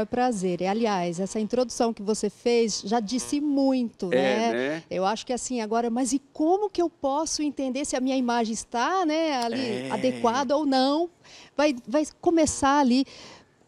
maior prazer. E, aliás, essa introdução que você fez já disse muito, é, né? É, né? Eu acho que assim, agora, mas e como que eu posso entender se a minha imagem está né, ali é. adequada ou não? Vai, vai começar ali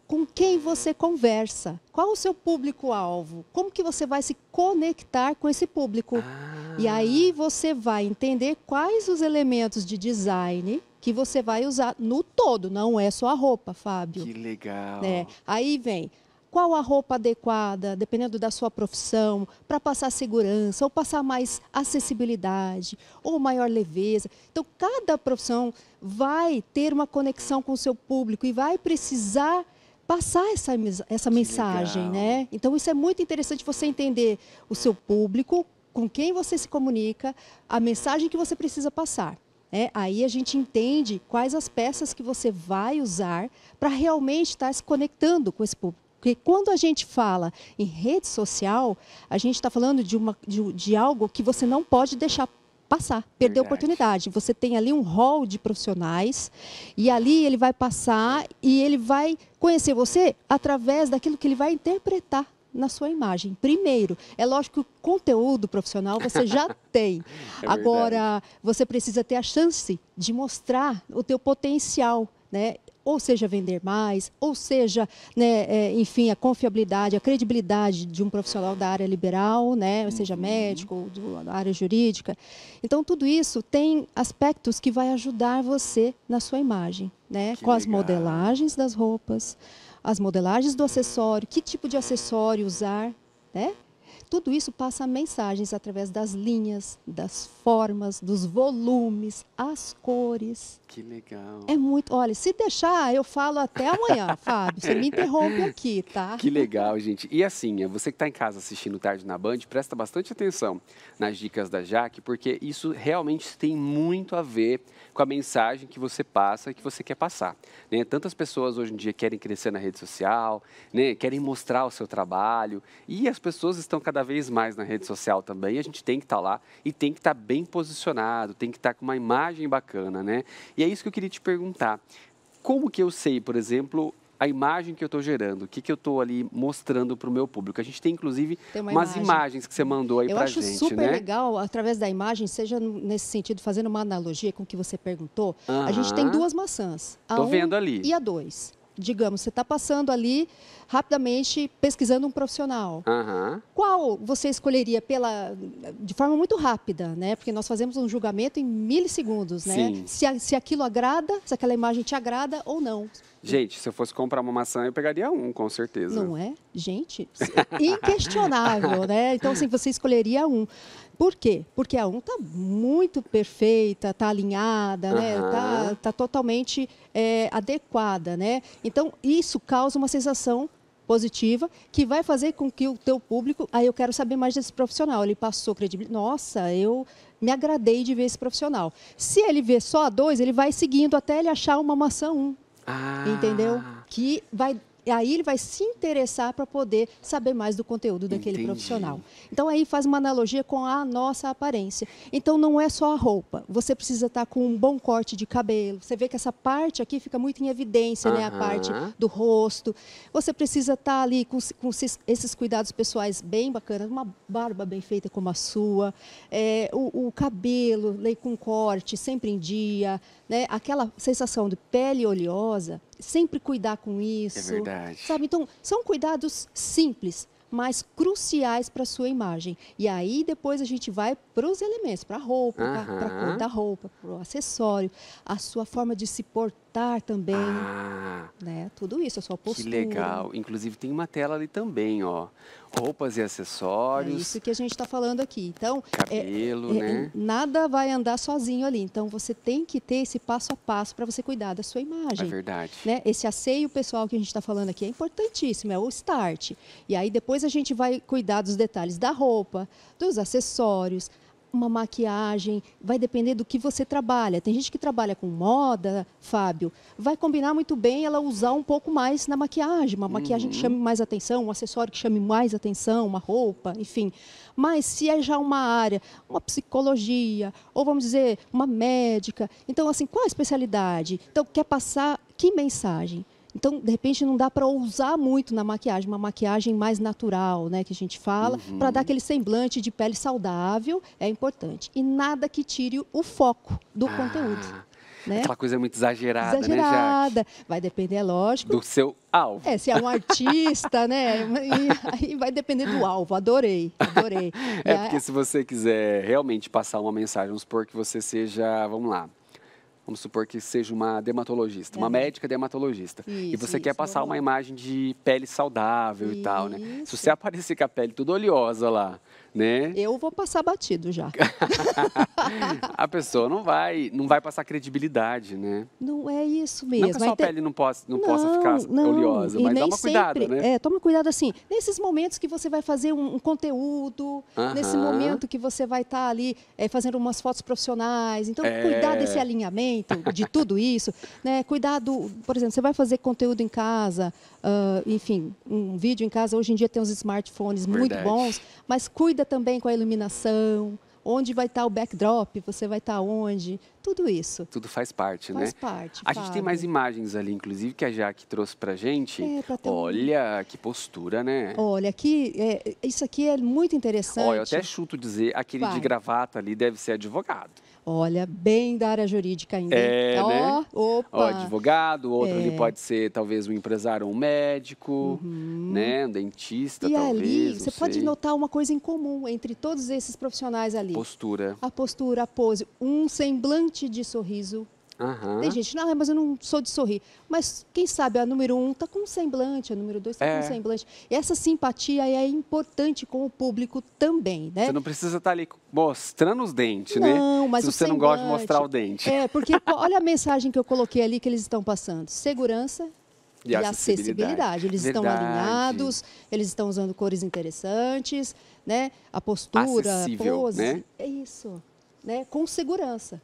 com quem você conversa, qual o seu público-alvo, como que você vai se conectar com esse público. Ah. E aí você vai entender quais os elementos de design que você vai usar no todo, não é só a roupa, Fábio. Que legal. Né? Aí vem qual a roupa adequada, dependendo da sua profissão, para passar segurança, ou passar mais acessibilidade, ou maior leveza. Então, cada profissão vai ter uma conexão com o seu público e vai precisar passar essa, essa mensagem, né? Então, isso é muito interessante você entender o seu público, com quem você se comunica, a mensagem que você precisa passar. É, aí a gente entende quais as peças que você vai usar para realmente estar tá se conectando com esse público. Porque quando a gente fala em rede social, a gente está falando de, uma, de, de algo que você não pode deixar passar, perder a oportunidade. Você tem ali um hall de profissionais e ali ele vai passar e ele vai conhecer você através daquilo que ele vai interpretar na sua imagem. Primeiro, é lógico que o conteúdo profissional você já tem. É Agora, você precisa ter a chance de mostrar o teu potencial, né? ou seja vender mais, ou seja, né, é, enfim, a confiabilidade, a credibilidade de um profissional da área liberal, né, seja uhum. médico, do, da área jurídica. Então, tudo isso tem aspectos que vai ajudar você na sua imagem, né, com legal. as modelagens das roupas, as modelagens do acessório, que tipo de acessório usar, né? tudo isso passa mensagens através das linhas, das formas, dos volumes, as cores. Que legal. É muito. Olha, se deixar, eu falo até amanhã, Fábio. Você me interrompe aqui, tá? Que legal, gente. E assim, é, você que está em casa assistindo tarde na Band, presta bastante atenção nas dicas da Jaque, porque isso realmente tem muito a ver com a mensagem que você passa e que você quer passar. Né? Tantas pessoas hoje em dia querem crescer na rede social, né? querem mostrar o seu trabalho, e as pessoas estão cada vez mais na rede social também. A gente tem que estar tá lá e tem que estar tá bem posicionado, tem que estar tá com uma imagem bacana, né? E é isso que eu queria te perguntar. Como que eu sei, por exemplo, a imagem que eu estou gerando, o que, que eu estou ali mostrando para o meu público. A gente tem, inclusive, tem uma umas imagem. imagens que você mandou aí para a gente. Eu acho super né? legal, através da imagem, seja nesse sentido, fazendo uma analogia com o que você perguntou, uh -huh. a gente tem duas maçãs. A tô um vendo ali. E a dois digamos, você está passando ali rapidamente pesquisando um profissional. Uhum. Qual você escolheria pela, de forma muito rápida, né? Porque nós fazemos um julgamento em milissegundos, né? Se, se aquilo agrada, se aquela imagem te agrada ou não. Gente, se eu fosse comprar uma maçã, eu pegaria um, com certeza. Não é? Gente, é inquestionável, né? Então, assim, você escolheria um. Por quê? Porque a um está muito perfeita, está alinhada, uhum. né? Está tá totalmente é, adequada, né? Então, isso causa uma sensação positiva que vai fazer com que o teu público, aí ah, eu quero saber mais desse profissional, ele passou credibilidade, nossa, eu me agradei de ver esse profissional. Se ele vê só a dois, ele vai seguindo até ele achar uma maçã um. Ah. Entendeu? Que vai e aí ele vai se interessar para poder saber mais do conteúdo daquele Entendi. profissional. Então aí faz uma analogia com a nossa aparência. Então não é só a roupa. Você precisa estar tá com um bom corte de cabelo. Você vê que essa parte aqui fica muito em evidência, uh -huh. né? A parte do rosto. Você precisa estar tá ali com, com esses cuidados pessoais bem bacanas, uma barba bem feita como a sua, é, o, o, cabelo com corte sempre em dia, né? Aquela sensação de pele oleosa sempre cuidar com isso. É verdade. Sabe? Então, são cuidados simples, mas cruciais para a sua imagem. E aí depois a gente vai para os elementos, para a roupa, para a cor da roupa, para o acessório, a sua forma de se portar também, ah, né? Tudo isso, a sua postura. Que legal. Inclusive tem uma tela ali também, ó. Roupas e acessórios. É isso que a gente está falando aqui. Então, é, cabelo, é, né? é, né? Nada vai andar sozinho ali. Então você tem que ter esse passo a passo para você cuidar da sua imagem. É verdade. Né? Esse asseio pessoal que a gente está falando aqui é importantíssimo, é o start. E aí depois a gente vai cuidar dos detalhes da roupa, dos acessórios, uma maquiagem, vai depender do que você trabalha. Tem gente que trabalha com moda, Fábio, vai combinar muito bem ela usar um pouco mais na maquiagem, uma maquiagem uhum. que chame uhum. mais atenção, um acessório que chame mais atenção, uma roupa, enfim. Mas se é já uma área, uma psicologia, ou vamos dizer, uma médica, então assim, qual a especialidade? Então quer passar que mensagem? Então, de repente, não dá para ousar muito na maquiagem, uma maquiagem mais natural, né, que a gente fala, uhum. para dar aquele semblante de pele saudável, é importante. E nada que tire o foco do ah. conteúdo. Né? Aquela coisa muito exagerada, exagerada. né, Jaque? Vai depender, é lógico. Do seu alvo. É, se é um artista, né? E, aí vai depender do alvo. Adorei, adorei. é, porque se você quiser realmente passar uma mensagem, vamos supor que você seja, vamos lá, vamos supor que seja uma dermatologista, é. uma uhum. médica dermatologista, isso, e você quer passar uma imagem de pele saudável isso. e tal, né? Se você aparecer com a pele toda oleosa lá, né? Eu vou passar batido já. a pessoa não vai, não vai passar credibilidade, né? Não é isso mesmo. Não que a sua ter... pele não possa, não, não possa ficar não. oleosa, e mas toma sempre, cuidado, né? É, toma cuidado assim. Nesses momentos que você vai fazer um, um conteúdo, uh -huh. nesse momento que você vai estar tá ali é, fazendo umas fotos profissionais, então é... cuidar desse alinhamento, de tudo isso, né? Cuidado, por exemplo, você vai fazer conteúdo em casa, uh, enfim, um vídeo em casa. Hoje em dia tem uns smartphones Verdade. muito bons, mas cuida também com a iluminação, onde vai estar o backdrop, você vai estar onde, tudo isso. Tudo faz parte, faz né? Faz parte. A gente tem mais imagens ali, inclusive, que a Jaque trouxe para gente. É, pra ter... Olha que postura, né? Olha, aqui, é, isso aqui é muito interessante. Olha, eu até chuto dizer, aquele vai. de gravata ali deve ser advogado. Olha, bem da área jurídica ainda. É, oh, né? Opa. advogado, outro é. ali pode ser talvez um empresário, um médico, uhum. né? Um dentista, e talvez. E ali, você pode notar uma coisa em comum entre todos esses profissionais ali postura. A postura, a pose, um semblante de sorriso. Uhum. Tem gente, não, mas eu não sou de sorrir. Mas quem sabe a número um está com um semblante, a número dois está é. com um é. semblante. E essa simpatia é importante com o público também, né? Você não precisa estar tá ali mostrando os dentes, não, né? Não, mas Se você semblante, não gosta de mostrar o dente. É, porque olha a mensagem que eu coloquei ali que eles estão passando: segurança, e, e acessibilidade. acessibilidade. Eles Verdade. estão alinhados, eles estão usando cores interessantes, né? A postura, Acessível, pose, né? é isso, né? Com segurança,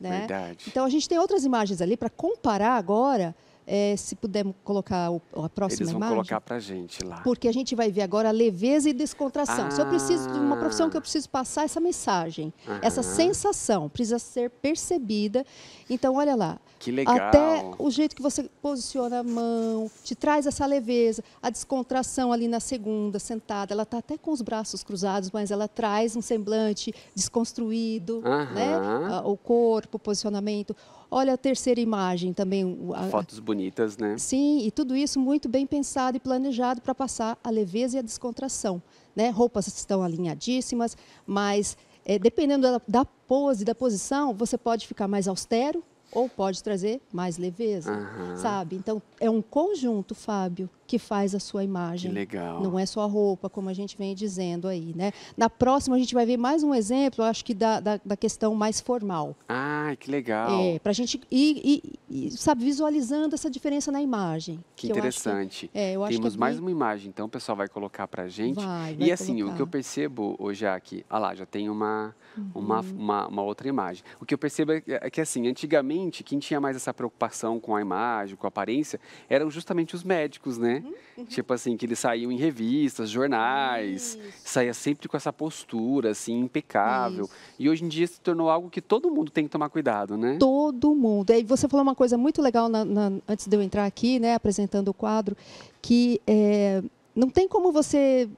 né? Verdade. Então a gente tem outras imagens ali para comparar agora é, se pudermos colocar o, a próxima Eles vão imagem. colocar para gente lá. Porque a gente vai ver agora a leveza e descontração. Ah. Se eu ah. preciso de uma profissão que eu preciso passar essa mensagem, essa sensação precisa ser percebida. Então, olha lá. Que legal. Até o jeito que você posiciona a mão, te traz essa leveza, a descontração ali na segunda, sentada. Ela está até com os braços cruzados, mas ela traz um semblante desconstruído, né? Aham. né? o corpo, o posicionamento. Olha a terceira imagem também. Fotos bonitas bonitas, né? Sim, e tudo isso muito bem pensado e planejado para passar a leveza e a descontração. Né? Roupas estão alinhadíssimas, mas é, dependendo da, da pose, da posição, você pode ficar mais austero ou pode trazer mais leveza, uhum. sabe? Então, é um conjunto, Fábio, que faz a sua imagem. Que legal. Não é só a roupa, como a gente vem dizendo aí, né? Na próxima a gente vai ver mais um exemplo, acho que da, da, da questão mais formal. Ah, que legal. É, para a gente ir, ir, ir, sabe, visualizando essa diferença na imagem. Que, que interessante. Eu que, é, eu Temos é mais bem... uma imagem, então o pessoal vai colocar para a gente. Vai, vai e assim, colocar. o que eu percebo, hoje aqui, ah lá, já tem uma, uhum. uma, uma, uma, outra imagem. O que eu percebo é que, é que, assim, antigamente, quem tinha mais essa preocupação com a imagem, com a aparência, eram justamente os médicos, né? Uhum, uhum. Tipo assim, que ele saiu em revistas, jornais, Isso. saía sempre com essa postura, assim, impecável. Isso. E hoje em dia se tornou algo que todo mundo tem que tomar cuidado, né? Todo mundo. E você falou uma coisa muito legal na, na, antes de eu entrar aqui, né, apresentando o quadro, que é, não tem como você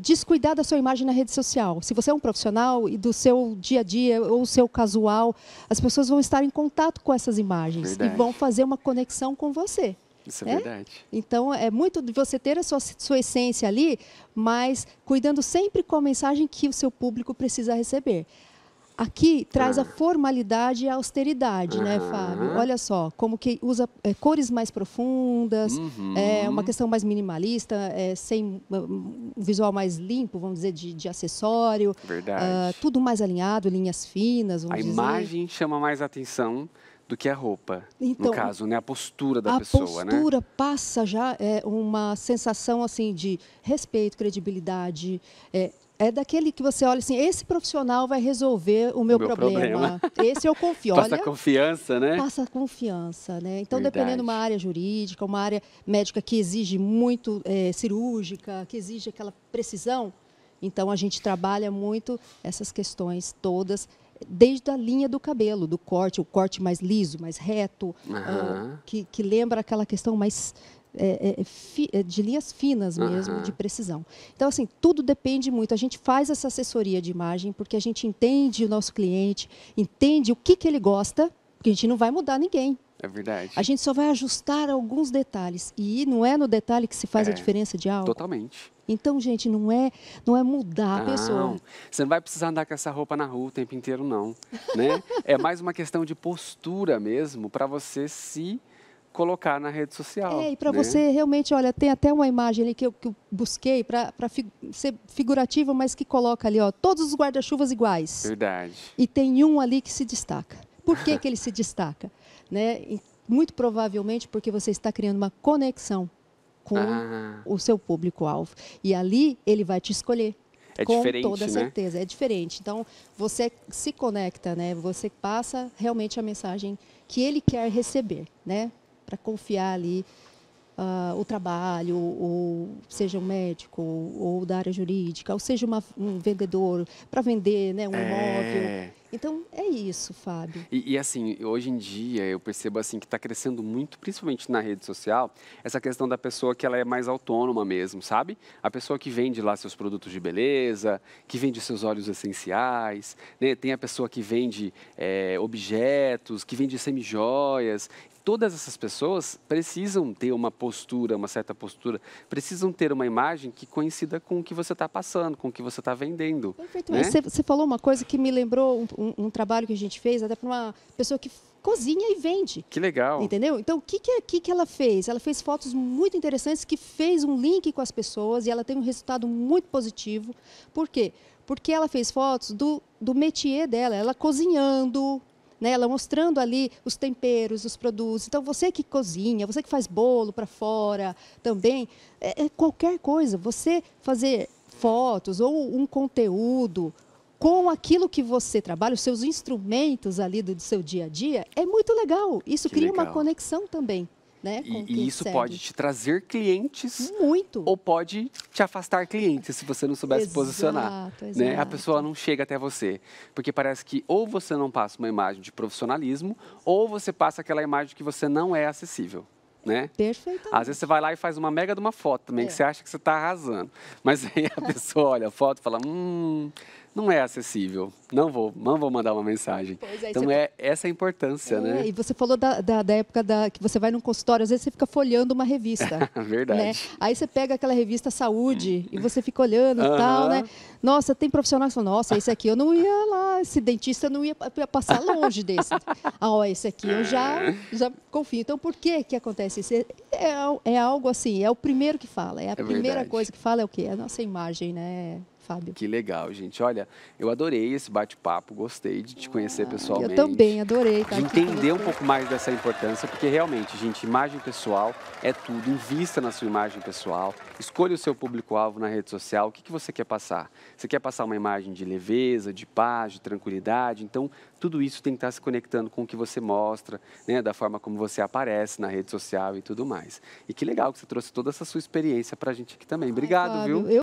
descuidar da sua imagem na rede social. Se você é um profissional e do seu dia a dia ou seu casual, as pessoas vão estar em contato com essas imagens Verdade. e vão fazer uma conexão com você. Isso é né? é verdade. Então, é muito de você ter a sua, sua essência ali, mas cuidando sempre com a mensagem que o seu público precisa receber. Aqui traz ah. a formalidade e a austeridade, ah. né, Fábio? Olha só, como que usa é, cores mais profundas, uhum. é uma questão mais minimalista, é, sem hum, um visual mais limpo, vamos dizer, de, de acessório. Verdade. Uh, tudo mais alinhado, linhas finas, vamos a dizer. A imagem chama mais atenção do que a roupa, então, no caso, né? A postura da a pessoa, postura né? A postura passa já é, uma sensação, assim, de respeito, credibilidade, é, é daquele que você olha assim, esse profissional vai resolver o meu, meu problema. problema. Esse eu confio. Passa olha, confiança, né? Passa confiança, né? Então, Verdade. dependendo de uma área jurídica, uma área médica que exige muito é, cirúrgica, que exige aquela precisão, então a gente trabalha muito essas questões todas desde a linha do cabelo, do corte, o corte mais liso, mais reto, uhum. uh, que, que lembra aquela questão mais é, é, é fi, é, de linhas finas mesmo, uhum. de precisão. Então, assim, tudo depende muito. A gente faz essa assessoria de imagem porque a gente entende o nosso cliente, entende o que, que ele gosta, porque a gente não vai mudar ninguém. É verdade. A gente só vai ajustar alguns detalhes. E não é no detalhe que se faz é, a diferença de algo. Totalmente. Então, gente, não é, não é mudar não, a pessoa. Você não vai precisar andar com essa roupa na rua o tempo inteiro, não. Né? é mais uma questão de postura mesmo, para você se colocar na rede social. É, e para né? você realmente, olha, tem até uma imagem ali que eu, que eu busquei para fi, ser figurativa, mas que coloca ali, ó, todos os guarda-chuvas iguais. Verdade. E tem um ali que se destaca. Por que, que ele se destaca? né? muito provavelmente porque você está criando uma conexão com ah. o seu público-alvo. E ali ele vai te escolher. É com toda né? certeza, né? é diferente. Então, você se conecta, né? Você passa realmente a mensagem que ele quer receber, né? Para confiar ali uh, o trabalho, ou seja um médico, ou, ou da área jurídica, ou seja uma, um vendedor, para vender né, um é... imóvel. Então é isso, Fábio. E, e, assim, hoje em dia eu percebo assim que está crescendo muito, principalmente na rede social, essa questão da pessoa que ela é mais autônoma mesmo, sabe? A pessoa que vende lá seus produtos de beleza, que vende seus óleos essenciais, né? tem a pessoa que vende é, objetos, que vende semijoias todas essas pessoas precisam ter uma postura, uma certa postura, precisam ter uma imagem que coincida com o que você está passando, com o que você está vendendo. Perfeito. Né? Você, você, falou uma coisa que me lembrou um, trabalho que a gente fez até para uma pessoa que cozinha e vende. Que legal. Entendeu? Então, o que, que, que, que ela fez? Ela fez fotos muito interessantes que fez um link com as pessoas e ela tem um resultado muito positivo. Por quê? Porque ela fez fotos do, do métier dela, ela cozinhando, né, ela mostrando ali os temperos, os produtos. Então, você que cozinha, você que faz bolo para fora também, é, é qualquer coisa, você fazer fotos ou um conteúdo com aquilo que você trabalha, os seus instrumentos ali do, do seu dia a dia, é muito legal. Isso que cria legal. uma conexão também. Né, e, e, isso segue. pode te trazer clientes. Muito. Ou pode te afastar clientes se você não souber exato, se posicionar. Exato. Né? A pessoa não chega até você. Porque parece que ou você não passa uma imagem de profissionalismo, ou você passa aquela imagem que você não é acessível. Né? Às vezes você vai lá e faz uma mega de uma foto também, é. que você acha que você está arrasando. Mas aí a pessoa olha a foto e fala, hum, não é acessível. Não vou, não vou mandar uma mensagem. É, então é essa a importância, é, né? E você falou da, da, da, época da, que você vai num consultório, às vezes você fica folhando uma revista. Né? Verdade. Né? Aí você pega aquela revista Saúde e você fica olhando e uhum. tal, né? Nossa, tem profissional que fala, nossa, esse aqui eu não ia lá, esse dentista não ia passar longe desse. Ah, ó, esse aqui eu já, já confio. Então, por que que acontece isso? É, é, é algo assim, é o primeiro que fala, é a é primeira verdade. coisa que fala é o quê? É a nossa imagem, né? Fábio. Que legal, gente. Olha, eu adorei esse bate-papo, gostei de te conhecer ah, pessoalmente. Eu também adorei. Tá de entender um pouco mais dessa importância, porque realmente, gente, imagem pessoal é tudo. Invista na sua imagem pessoal, escolha o seu público-alvo na rede social. O que, que você quer passar? Você quer passar uma imagem de leveza, de paz, de tranquilidade? Então, tudo isso tem que estar se conectando com o que você mostra, né, da forma como você aparece na rede social e tudo mais. E que legal que você trouxe toda essa sua experiência para a gente aqui também. Obrigado, Ai, viu? Eu